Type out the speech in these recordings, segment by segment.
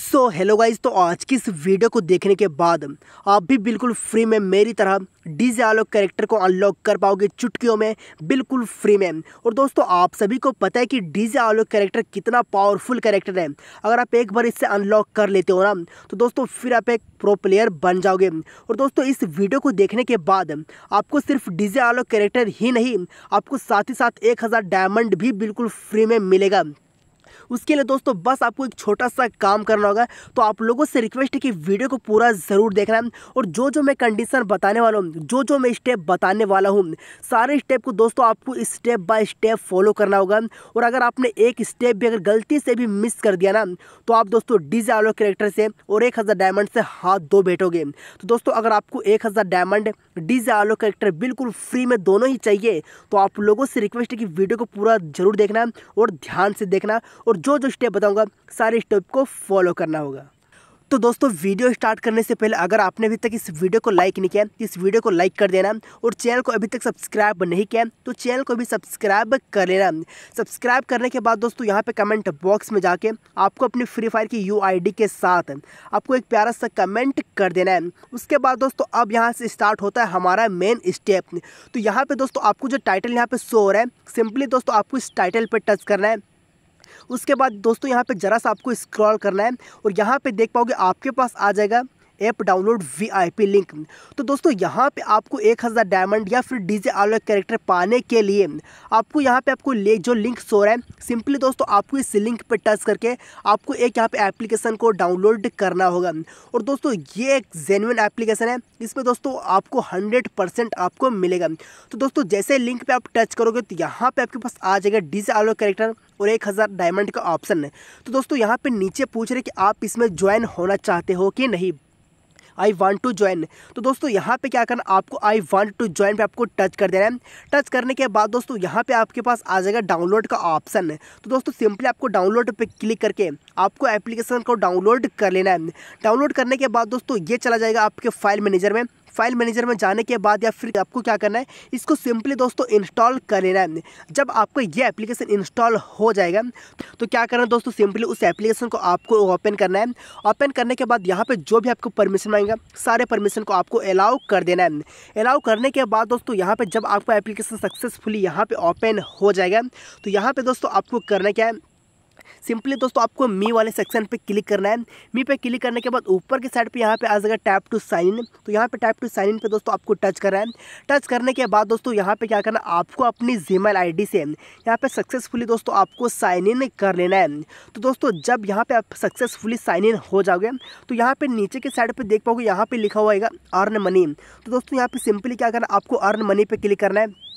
so hello guys तो आज की इस वीडियो को देखने के बाद आप भी बिल्कुल फ्री में मेरी तरह जे आलोक कैरेक्टर को अनलॉक कर पाओगे चुटकियों में बिल्कुल फ्री में और दोस्तों आप सभी को पता है कि जे आलोक कैरेक्टर कितना पावरफुल कैरेक्टर है अगर आप एक बार इससे अनलॉक कर लेते हो ना तो दोस्तों फिर आप एक प्रो प्लेयर बन जाओगे और दोस्तों इस वीडियो को देखने के बाद आपको सिर्फ जे आलोक कैरेक्टर ही नहीं आपको साथ ही साथ एक डायमंड भी बिल्कुल फ्री में मिलेगा उसके लिए दोस्तों बस आपको एक छोटा सा काम करना होगा तो आप लोगों से रिक्वेस्ट है कि वीडियो को पूरा ज़रूर देखना और जो जो मैं कंडीशन बताने वाला हूँ जो जो मैं स्टेप बताने वाला हूँ सारे स्टेप को दोस्तों आपको स्टेप बाय स्टेप फॉलो करना होगा और अगर आपने एक स्टेप भी अगर गलती से भी मिस कर दिया ना तो आप दोस्तों डीजे आलो करेक्टर से और एक हज़ार डायमंड से हाथ दो बैठोगे तो दोस्तों अगर आपको एक हज़ार डायमंड डीजे आलो करेक्टर बिल्कुल फ्री में दोनों ही चाहिए तो आप लोगों से रिक्वेस्ट है कि वीडियो को पूरा जरूर देखना और ध्यान से देखना और जो जो स्टेप बताऊंगा सारे स्टेप को फॉलो करना होगा तो दोस्तों वीडियो स्टार्ट करने से पहले अगर आपने अभी तक इस वीडियो को लाइक नहीं किया तो इस वीडियो को लाइक कर देना और चैनल को अभी तक सब्सक्राइब नहीं किया तो चैनल को भी सब्सक्राइब कर लेना सब्सक्राइब करने के बाद दोस्तों यहाँ पे कमेंट बॉक्स में जाके आपको अपनी फ्री फायर की यू के साथ आपको एक प्यारा सा कमेंट कर देना है उसके बाद दोस्तों अब यहाँ से स्टार्ट होता है हमारा मेन स्टेप तो यहाँ पर दोस्तों आपको जो टाइटल यहाँ पर शो हो रहा है सिंपली दोस्तों आपको इस टाइटल पर टच करना है उसके बाद दोस्तों यहाँ पर ज़रा सा आपको स्क्रॉल करना है और यहाँ पर देख पाओगे आपके पास आ जाएगा ऐप डाउनलोड वीआईपी लिंक तो दोस्तों यहाँ पे आपको एक हज़ार डायमंड या फिर डीजे आलो कैरेक्टर पाने के लिए आपको यहाँ पे आपको ले जो लिंक सो रहा है सिंपली दोस्तों आपको इस लिंक पे टच करके आपको एक यहाँ पे एप्लीकेशन को डाउनलोड करना होगा और दोस्तों ये एक जेनुअन एप्लीकेशन है इसमें दोस्तों आपको हंड्रेड आपको मिलेगा तो दोस्तों जैसे लिंक पर आप टच करोगे तो यहाँ पर आपके पास आ जाएगा डीजे आलो कैरेक्टर और एक हज़ार डायमंड का ऑप्शन है तो दोस्तों यहाँ पे नीचे पूछ रहे कि आप इसमें ज्वाइन होना चाहते हो कि नहीं आई वॉन्ट टू ज्वाइन तो दोस्तों यहाँ पे क्या करना आपको आई वॉन्ट टू ज्वाइन पे आपको टच कर देना है टच करने के बाद दोस्तों यहाँ पे आपके पास आ जाएगा डाउनलोड का ऑप्शन है तो दोस्तों सिंपली आपको डाउनलोड पे क्लिक करके आपको एप्लीकेशन को डाउनलोड कर लेना है डाउनलोड करने के बाद दोस्तों ये चला जाएगा आपके फाइल मैनेजर में फाइल मैनेजर में जाने के बाद या फिर आपको क्या करना है इसको सिंपली दोस्तों इंस्टॉल कर लेना है जब आपको ये एप्लीकेशन इंस्टॉल हो जाएगा तो क्या करना है दोस्तों सिंपली उस एप्लीकेशन को आपको ओपन करना है ओपन करने के बाद यहाँ पर जो भी आपको परमिशन मांगेगा सारे परमिशन को आपको अलाउ कर देना है अलाउ करने के बाद दोस्तों यहाँ पर जब आपका एप्लीकेशन सक्सेसफुली यहाँ पर ओपन हो जाएगा तो यहाँ पर दोस्तों आपको करना क्या है सिंपली दोस्तों आपको मी वाले सेक्शन पे क्लिक करना है मी पे क्लिक करने के बाद ऊपर के साइड पे यहाँ पे आ जाएगा टैप टू साइन इन तो यहाँ पे टैप टू साइन इन पे दोस्तों आपको टच करना है टच करने के बाद दोस्तों यहाँ पे क्या करना आपको अपनी जीमेल डी से यहाँ पे सक्सेसफुली दोस्तों आपको साइन इन कर लेना है तो दोस्तों जब यहाँ पे आप सक्सेसफुली साइन इन हो जाओगे तो यहाँ पर नीचे के साइड पर देख पाओगे यहाँ पर लिखा हुआ है अर्न मनी तो दोस्तों यहाँ पर सिंपली क्या करना आपको अर्न मनी पे क्लिक करना है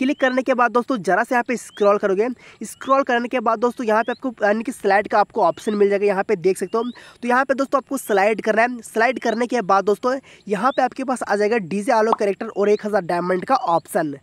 क्लिक करने के बाद दोस्तों जरा से यहाँ पे स्क्रॉल करोगे स्क्रॉल करने के बाद दोस्तों यहाँ पे आपको यानी कि स्लाइड का आपको ऑप्शन मिल जाएगा यहाँ पे देख सकते हो तो यहाँ पे दोस्तों आपको स्लाइड करना है स्लाइड करने के बाद दोस्तों यहाँ पे आपके पास आ जाएगा डीजे आलो करेक्टर और एक हज़ार डायमंड का ऑप्शन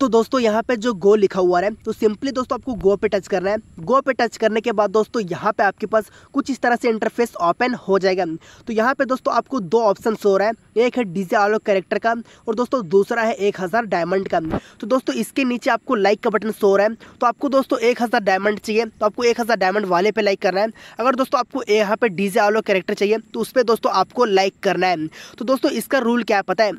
तो दोस्तों यहाँ पे जो गो लिखा हुआ है तो सिंपली दोस्तों आपको गो पे टच करना है गो पे टच करने के बाद दोस्तों यहाँ पे आपके पास कुछ इस तरह से इंटरफेस ओपन हो जाएगा तो यहाँ पे दोस्तों आपको दो ऑप्शन हो रहा है एक है डीजे आलोक कैरेक्टर का और दोस्तों दूसरा है एक हज़ार डायमंड का तो दोस्तों इसके नीचे आपको लाइक का बटन सो रहा है तो आपको दोस्तों एक हज़ार डायमंड चाहिए तो आपको एक हज़ार डायमंड वाले पे लाइक करना है अगर दोस्तों आपको यहाँ पे डीजे आलो कैरेक्टर चाहिए तो उस पर दोस्तों आपको लाइक करना है तो दोस्तों इसका रूल क्या पता है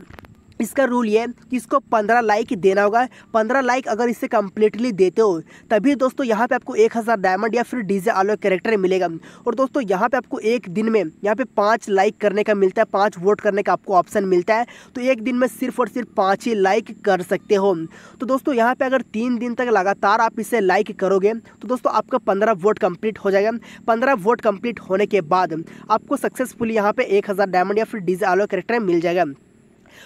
इसका रूल ये कि इसको पंद्रह लाइक देना होगा पंद्रह लाइक अगर इसे कम्प्लीटली देते हो तभी दोस्तों यहाँ पे आपको एक हज़ार डायमंड या फिर डीजे आलो कैरेक्टर मिलेगा और दोस्तों यहाँ पे आपको एक दिन में यहाँ पे पाँच लाइक करने का मिलता है पाँच वोट करने का आपको ऑप्शन मिलता है तो एक दिन में सिर्फ और सिर्फ पाँच ही लाइक कर सकते हो तो दोस्तों यहाँ पर अगर तीन दिन तक लगातार आप इसे लाइक करोगे तो दोस्तों आपका पंद्रह वोट कम्प्लीट हो जाएगा पंद्रह वोट कम्प्लीट होने के बाद आपको सक्सेसफुली यहाँ पर एक डायमंड या फिर डीजे आलो कैरेक्टर मिल जाएगा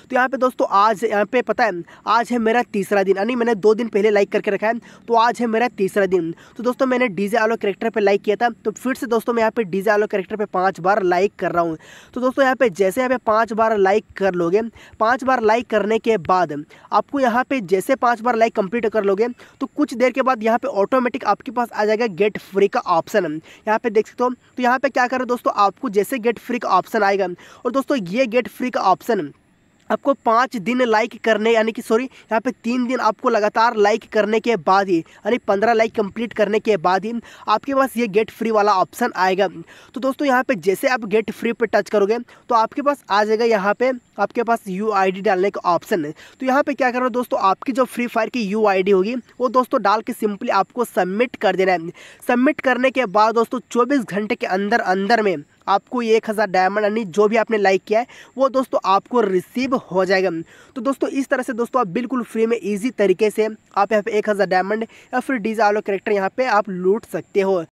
तो यहाँ पे दोस्तों आज यहाँ पे पता है आज है मेरा तीसरा दिन यानी मैंने दो दिन पहले लाइक करके रखा है तो आज है मेरा तीसरा दिन तो दोस्तों मैंने डीजे आलो करेक्टर पर लाइक किया था तो फिर से दोस्तों मैं यहाँ पे डीजे आलो करेक्टर पर पांच बार लाइक कर रहा हूँ तो दोस्तों यहाँ पे जैसे यहाँ पे पाँच बार लाइक कर लोगे पाँच बार लाइक करने के बाद आपको यहाँ पे जैसे पाँच बार लाइक कंप्लीट कर लोगे तो कुछ देर के बाद यहाँ पे ऑटोमेटिक आपके पास आ जाएगा गेट फ्री का ऑप्शन यहाँ पे देख सकते हो तो यहाँ पे क्या करो दोस्तों आपको जैसे गेट फ्री का ऑप्शन आएगा और दोस्तों ये गेट फ्री का ऑप्शन आपको पाँच दिन लाइक करने यानी कि सॉरी यहाँ पे तीन दिन आपको लगातार लाइक करने के बाद ही यानी पंद्रह लाइक कंप्लीट करने के बाद ही आपके पास ये गेट फ्री वाला ऑप्शन आएगा तो दोस्तों यहाँ पे जैसे आप गेट फ्री पर टच करोगे तो आपके पास आ जाएगा यहाँ पे आपके पास यू डालने का ऑप्शन है तो यहाँ पे क्या करना दोस्तों आपकी जो फ्री फायर की यू होगी वो दोस्तों डाल के सिंपली आपको सबमिट कर देना है सबमिट करने के बाद दोस्तों चौबीस घंटे के अंदर अंदर में आपको एक हज़ार डायमंड यानी जो भी आपने लाइक किया है वो दोस्तों आपको रिसीव हो जाएगा तो दोस्तों इस तरह से दोस्तों आप बिल्कुल फ्री में ईजी तरीके से आप यहाँ पे एक हज़ार डायमंड या फिर डीजा आलो करेक्टर यहाँ पर आप लूट सकते हो